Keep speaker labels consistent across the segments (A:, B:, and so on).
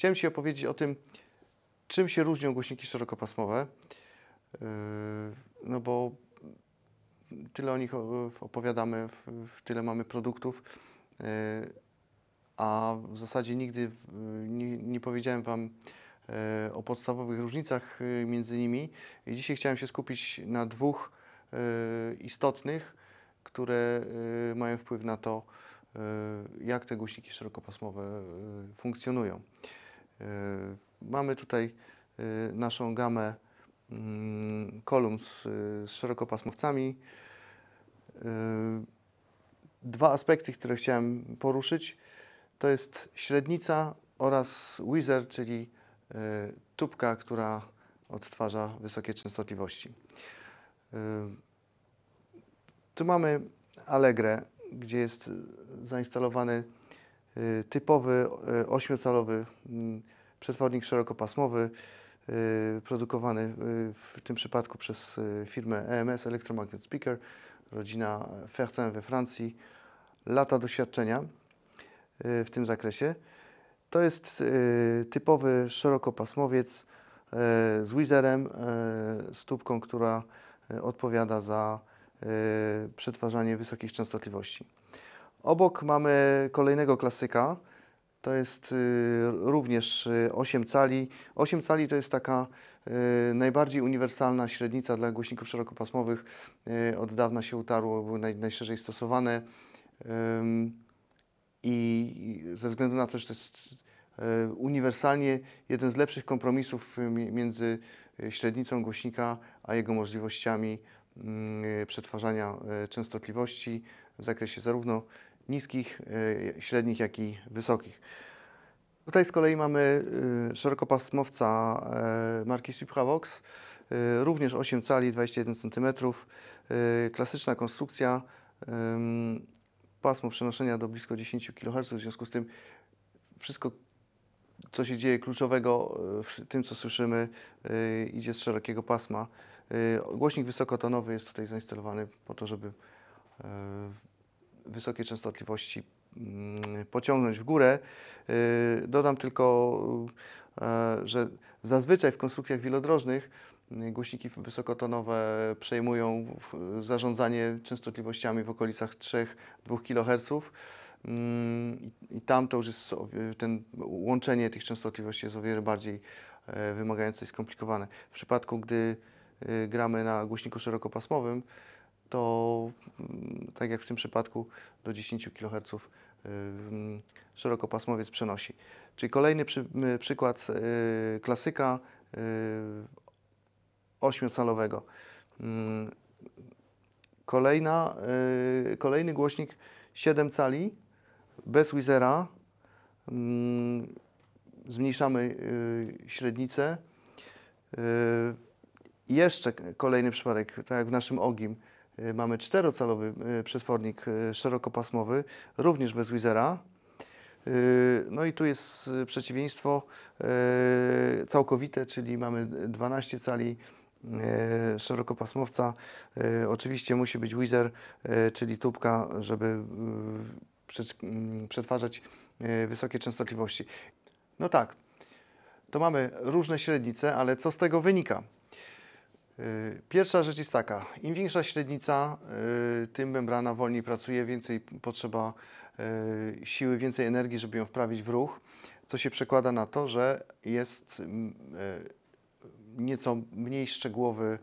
A: Chciałem Ci opowiedzieć o tym, czym się różnią głośniki szerokopasmowe, e, no bo tyle o nich opowiadamy, tyle mamy produktów, e, a w zasadzie nigdy nie, powiedziałem Wam e, o podstawowych różnicach między nimi. I dzisiaj chciałem się skupić na dwóch istotnych, które mają wpływ na to, jak te głośniki szerokopasmowe funkcjonują. E, mamy tutaj e, naszą gamę mm, kolumn z, e, szerokopasmowcami. Dwa aspekty, które chciałem poruszyć, to jest średnica oraz whizzer, czyli tubka, która odtwarza wysokie częstotliwości. Tu mamy Allegre, gdzie jest zainstalowany typowy ośmiocalowy mm, przetwornik szerokopasmowy y, produkowany y, w tym przypadku przez y, firmę EMS Electromagnet Speaker, rodzina Fertin we Francji. Lata doświadczenia w tym zakresie. To jest typowy szerokopasmowiec z wizerem, z tubką, która odpowiada za przetwarzanie wysokich częstotliwości. Obok mamy kolejnego klasyka, to jest y, również 8 y, cali. 8 cali to jest taka y, najbardziej uniwersalna średnica dla głośników szerokopasmowych. Od dawna się utarło, były najszerzej stosowane. I ze względu na to, że to jest uniwersalnie jeden z lepszych kompromisów między średnicą głośnika a jego możliwościami mm, przetwarzania częstotliwości w zakresie zarówno niskich, y, średnich, jak i wysokich. Tutaj z kolei mamy y, szerokopasmowca y, marki Supravox, również 8 cali, 21 cm, klasyczna konstrukcja, pasmo przenoszenia do blisko 10 kHz, w związku z tym wszystko, co się dzieje kluczowego w tym, co słyszymy, idzie z szerokiego pasma. Głośnik wysokotonowy jest tutaj zainstalowany po to, żeby wysokie częstotliwości mm, pociągnąć w górę. Y, dodam tylko, y, e, że zazwyczaj w konstrukcjach wielodrożnych y, głośniki wysokotonowe przejmują zarządzanie częstotliwościami w okolicach 3-2 kHz. Mm, I tam to już jest ten, łączenie tych częstotliwości jest o wiele bardziej e, wymagające i skomplikowane. W przypadku, gdy gramy na głośniku szerokopasmowym, to mm, tak jak w tym przypadku do 10 kHz y, szerokopasmowiec przenosi. Czyli kolejny przy, y, przykład y, klasyka ośmiocalowego. Mm, kolejna, kolejny głośnik 7 cali bez wizera. Mm, zmniejszamy średnicę. Jeszcze kolejny przypadek, tak jak w naszym OGIM. E, mamy czterocalowy e, przetwornik e, szerokopasmowy, również bez wizera. No i tu jest przeciwieństwo całkowite, czyli mamy 12 cali szerokopasmowca. Oczywiście musi być wizer, czyli tubka, żeby mm, przetwarzać wysokie częstotliwości. No tak, to mamy różne średnice, ale co z tego wynika? Y, pierwsza rzecz jest taka, im większa średnica, y, tym membrana wolniej pracuje, więcej potrzeba y, siły, więcej energii, żeby ją wprawić w ruch, co się przekłada na to, że jest mm, nieco mniej szczegółowy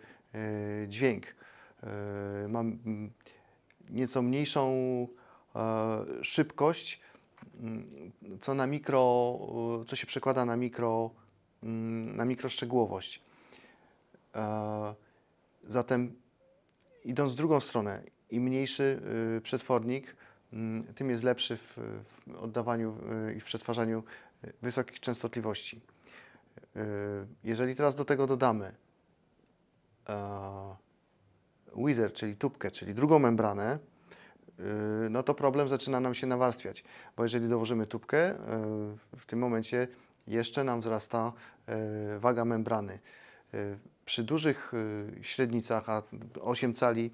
A: dźwięk. Mam mm, nieco mniejszą e, szybkość, mm, co, na mikro, co się przekłada na mikro, na mikroszczegółowość. E, zatem idąc w drugą stronę, im mniejszy y, przetwornik, mm, tym jest lepszy w, oddawaniu y, i w przetwarzaniu y, wysokich częstotliwości. Jeżeli teraz do tego dodamy e, wizard, czyli tubkę, czyli drugą membranę, no to problem zaczyna nam się nawarstwiać, bo jeżeli dołożymy tubkę, w tym momencie jeszcze nam wzrasta e, waga membrany przy dużych y, średnicach, a 8 cali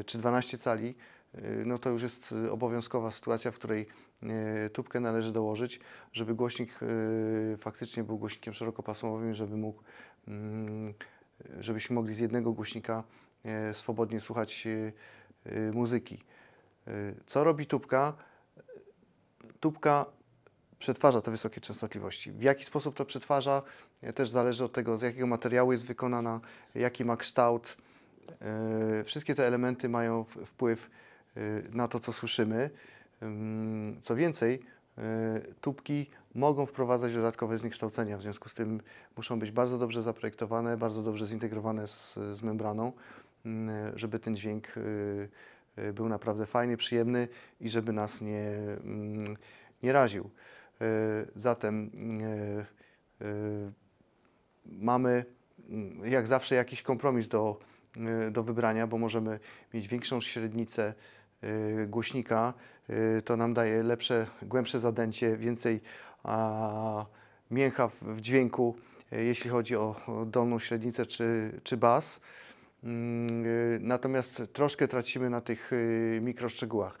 A: y, czy 12 cali, y, no to już jest obowiązkowa sytuacja, w której tubkę należy dołożyć, żeby głośnik faktycznie był głośnikiem szerokopasmowym, żeby mógł, mm, żebyśmy mogli z jednego głośnika swobodnie słuchać muzyki. Co robi tubka? Tubka przetwarza te wysokie częstotliwości. W jaki sposób to przetwarza e, też zależy od tego, z jakiego materiału jest wykonana, jaki ma kształt. E, wszystkie te elementy mają wpływ e, na to, co słyszymy. Mm, co więcej, tubki mogą wprowadzać dodatkowe zniekształcenia, w związku z tym muszą być bardzo dobrze zaprojektowane, bardzo dobrze zintegrowane z, z membraną, mm, żeby ten dźwięk był naprawdę fajny, przyjemny i żeby nas nie, mm, nie raził. E, zatem e, e, mamy mm, jak zawsze jakiś kompromis do, do wybrania, bo możemy mieć większą średnicę głośnika, to nam daje lepsze, głębsze zadęcie, więcej mięcha w, dźwięku, jeśli chodzi o, o dolną średnicę czy, czy bas. Mm, natomiast troszkę tracimy na tych mikroszczegółach.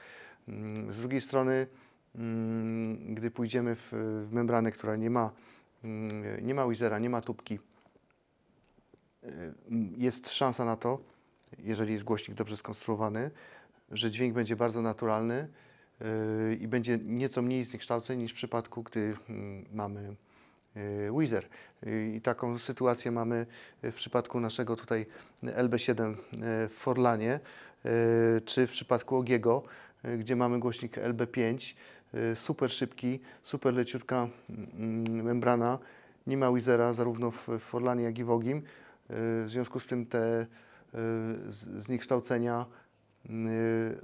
A: Mm, z drugiej strony Mm, gdy pójdziemy w, w membranę, która nie ma, mm, nie ma wizera, nie ma tubki, y, jest szansa na to, jeżeli jest głośnik dobrze skonstruowany, że dźwięk będzie bardzo naturalny y, i będzie nieco mniej zniekształceń niż w przypadku, gdy mm, mamy y, Wizer. I taką sytuację mamy w przypadku naszego tutaj LB7 w Forlanie, czy w przypadku Ogiego, gdzie mamy głośnik LB5, Y, super szybki, super leciutka mm, mm, membrana. Nie ma Wizera zarówno w Forlanie, jak i w Ogim. Y, w związku z tym te y, zniekształcenia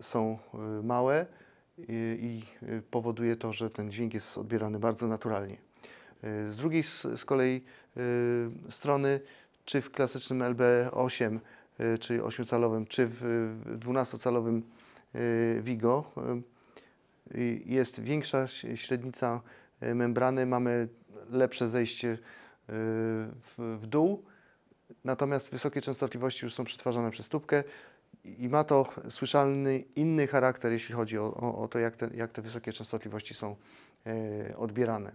A: są małe i powoduje to, że ten dźwięk jest odbierany bardzo naturalnie. Z drugiej z kolei strony, czy w klasycznym LB8, czy 8-calowym, czy w 12-calowym Vigo, Y, jest większa średnica y, membrany, mamy lepsze zejście y, w dół, natomiast wysokie częstotliwości już są przetwarzane przez tubkę i ma to słyszalny inny charakter, jeśli chodzi o, o, o to, jak te, jak te wysokie częstotliwości są odbierane.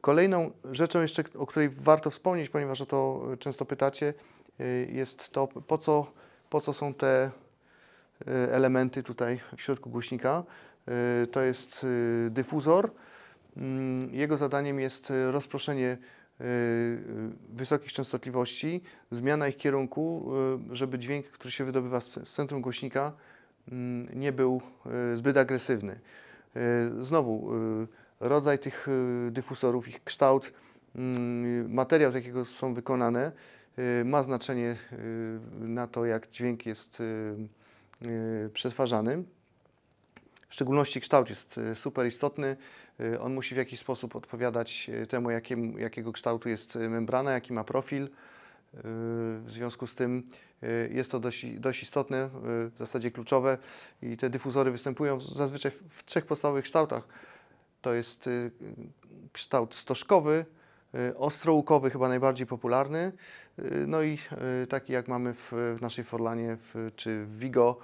A: Kolejną rzeczą jeszcze, o której warto wspomnieć, ponieważ o to często pytacie, jest to, po co, po co są te Y, elementy tutaj w środku głośnika. Y, to jest y, dyfuzor. Mm, jego zadaniem jest rozproszenie wysokich częstotliwości, zmiana ich kierunku, żeby dźwięk, który się wydobywa z centrum głośnika, mm, nie był zbyt agresywny. Znowu, rodzaj tych dyfusorów, ich kształt, mm, materiał, z jakiego są wykonane, ma znaczenie na to, jak dźwięk jest Y, przetwarzany. W szczególności kształt jest y, super istotny. Y, on musi w jakiś sposób odpowiadać temu, jakim, jakiego kształtu jest membrana, jaki ma profil. W związku z tym jest to dość, dość istotne, w zasadzie kluczowe i te dyfuzory występują zazwyczaj w trzech podstawowych kształtach. To jest kształt stożkowy, E, ostrołukowy chyba najbardziej popularny, e, no i e, taki jak mamy w, w naszej Forlanie w, czy w Vigo,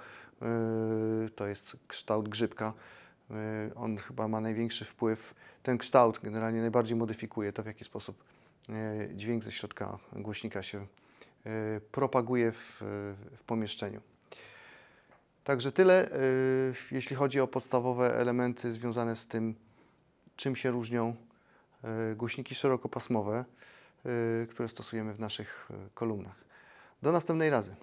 A: to jest kształt grzybka. On chyba ma największy wpływ, ten kształt generalnie najbardziej modyfikuje to, w jaki sposób dźwięk ze środka głośnika się propaguje w, w pomieszczeniu. Także tyle, jeśli chodzi o podstawowe elementy związane z tym, czym się różnią E, głośniki szerokopasmowe, e, które stosujemy w naszych e, kolumnach. Do następnej razy.